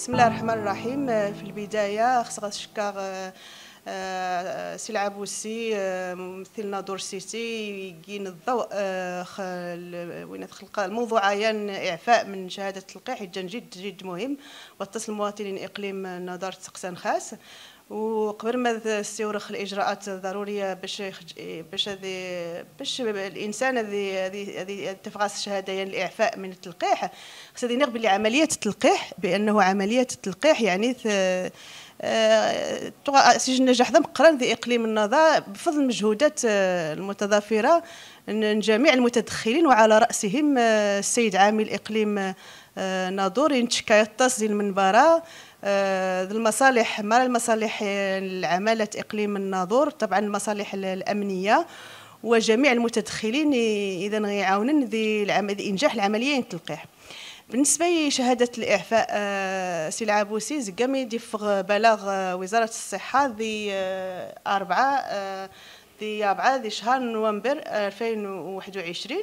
بسم الله الرحمن الرحيم آه، في البداية خص غنشكر آه، آه، سي العبوسي ممثلنا دور سيتي يقين الضوء وين تخلق الموضوع عيان اعفاء من شهاده اللقاح جدا جد جد مهم واتصل مواطنين اقليم نضاره سقسان خاص وقبل ما تستورخ الاجراءات الضروريه باش إيه، باش باش الانسان هذه هذه تفغاس الشهاده يعني الاعفاء من التلقيح خصني هذه نقبل عمليه التلقيح بانه عمليه التلقيح يعني آه، سجن نجاح ذا مقرن ذي إقليم النظا بفضل المجهودات آه، المتضافرة من جميع المتدخلين وعلى رأسهم آه، السيد عامل إقليم ناظور ينتشكى يتصل المنبرة المصالح ما المصالح العمالة إقليم الناظور طبعا المصالح الأمنية وجميع المتدخلين إذا غيعاونن ذي إنجاح العملية ينتلقيه بالنسبه لشهاده الاعفاء آه، سي العابوسي زكام يدفغ بلاغ آه، وزاره الصحه ذي آه، أربعة ذي أربعة ذي شهر نوفمبر 2021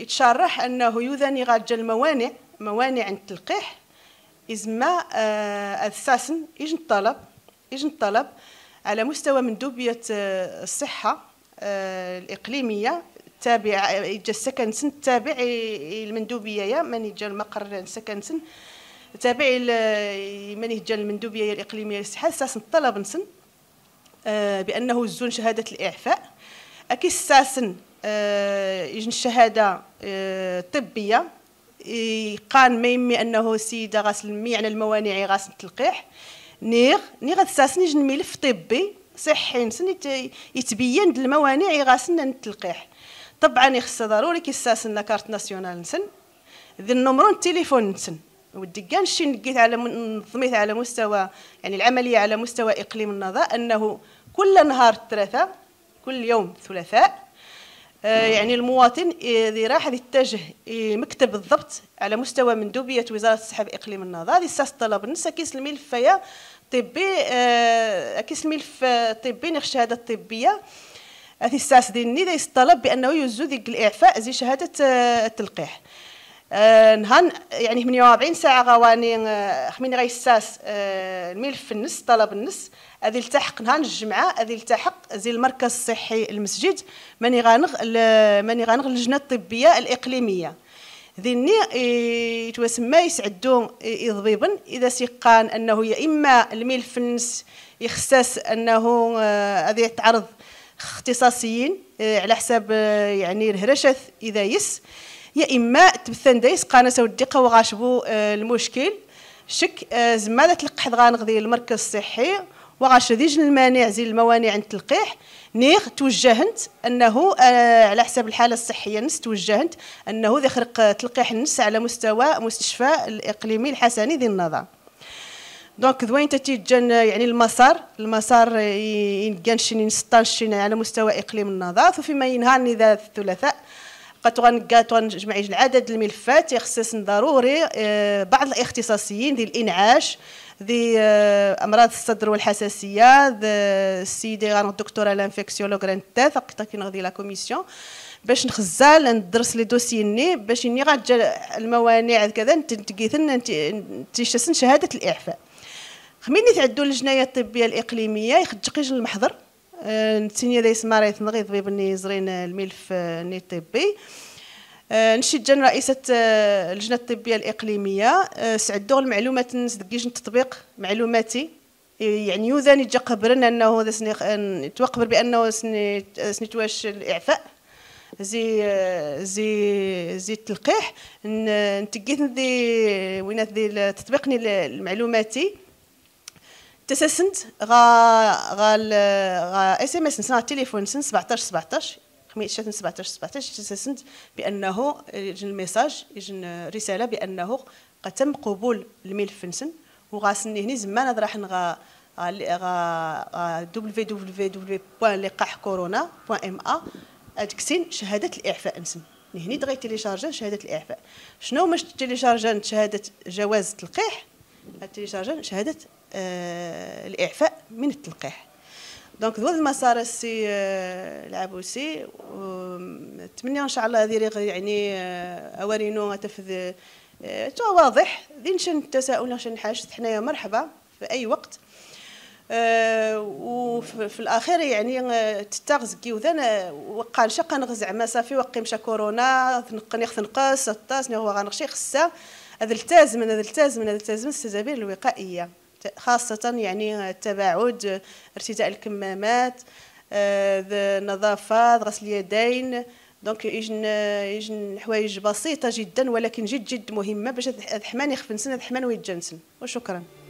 يتشرح انه يوذن غاج الموانع موانع التلقيح إزما الساسن يجن الطلب يجن الطلب على مستوى مندوبيه الصحه الإقليمية تابع يجا سن تابع المندوبيه يا من يجا المقر السكنسن تابع من يجا المندوبيه الاقليميه للصحه ساس طلب سن آه، بانه الزون شهاده الاعفاء اكي ساسن آه، يجن الشهاده الطبيه آه، يقان ما يمي انه السيده مي على الموانع غاسل التلقيح نيغ نيغ ساسن يجن ملف طبي صحي نسن يتبين الموانع غاسل التلقيح طبعا يخص ضروري كيساسن كارت ناسيونال نسن ذي النمرو التليفون نسن ودي كان شي نقيت على نظميت على مستوى يعني العمليه على مستوى اقليم النظا انه كل نهار الثلاثاء كل يوم ثلاثاء آه، يعني المواطن اللي راح يتجه مكتب الضبط على مستوى مندوبيه وزاره الصحه باقليم النظا هذه ساس طلب نسا كيس الملفيه طبي آه، كيس الملف آه، طبي الشهاده الطبيه هذه الساس ديني ذي الطلب بأنه ديك الإعفاء زي شهادة آه، التلقيح آه، نهان يعني 48 ساعة غواني آه، خمين غي الساس الملف النس طلب النس هذه التحق نهان الجمعة هذه التحق زي المركز الصحي المسجد ماني غانغ ماني غانغ اللجنة الطبية الإقليمية ذني ما يسعدو يضبيبا اذا سيقان انه يا اما الملف فنس يخصص انه هذه تعرض اختصاصيين آه، على حساب آه، يعني الهرشث اذا يس يا اما تبثن دايس قناه وديقه وغاشبو آه، المشكل شك زعما ذات القحط غنغذي المركز الصحي وغاش ديج المانع زي الموانع عند التلقيح نيغ توجهنت انه على حساب الحاله الصحيه نس توجهنت انه ذي خرق تلقيح النس على مستوى مستشفى الاقليمي الحسني ذي النظام دونك ذوين تتيجن يعني المسار المسار ينقنشن ينسطنشن على مستوى اقليم النظاف وفيما ينهار اذا الثلاثاء قد غنقات عدد العدد الملفات يخصص ضروري آه، بعض الاختصاصيين ذي الانعاش ذي آه، امراض الصدر والحساسيه ذي السيدي غان الدكتوره لانفيكسيولوج رانتاث قطاكين غادي لا كوميسيون باش نخزال ندرس لي ني باش ني غاتجا الموانع كذا نتقيثن نتيشسن شهاده الاعفاء خمين يتعدوا للجنايه الطبيه الاقليميه يخدقيش المحضر آه، نتسينيا دايس مريض نغيض بيبني زرين آه، الملف آه، ني طبي جن رئيسة اللجنة الطبية الإقليمية سعدوا المعلومات نسدقيش التطبيق معلوماتي يعني يوذان يجا قبرنا انه سني توقبر بانه سنتواش سنيتواش الاعفاء زي زي زي التلقيح نتقيت ذي وينات ذي تطبيقني المعلوماتي تسسنت غا غا غا اس ام اس نسنا التليفون سن 17 17 خميس شات 17 17 تسسنت بانه يجن الميساج يجن رساله بانه قد تم قبول الملف نسن وغاسني هني زمان هذا راح نغا غا ا ادكسين شهاده الاعفاء نسن هني دغيا تيليشارجان شهاده الاعفاء شنو مش تيليشارجان شهاده جواز تلقيح تيليشارجان شهاده آه، الاعفاء من التلقيح دونك هذا المسار السي العبوسي آه، نتمنى ان شاء الله هذه يعني آه، اوارينو تفذ تو واضح دين نشن التساؤل نشن حاجه حنايا مرحبا في اي وقت وفي الاخير يعني تتغز كي وذا وقع شقا نغز زعما صافي وقي مشى كورونا ثنقني نقص الطاس هو غنغشي خصها هذا التازم هذا التازم هذا التازم السزابير الوقائيه خاصة يعني التباعد ارتداء الكمامات النظافة آه، غسل اليدين دونك يجن يجن حوايج بسيطه جدا ولكن جد جد مهمه باش الحمان يخفنسن الحمان ويتجنسن وشكرا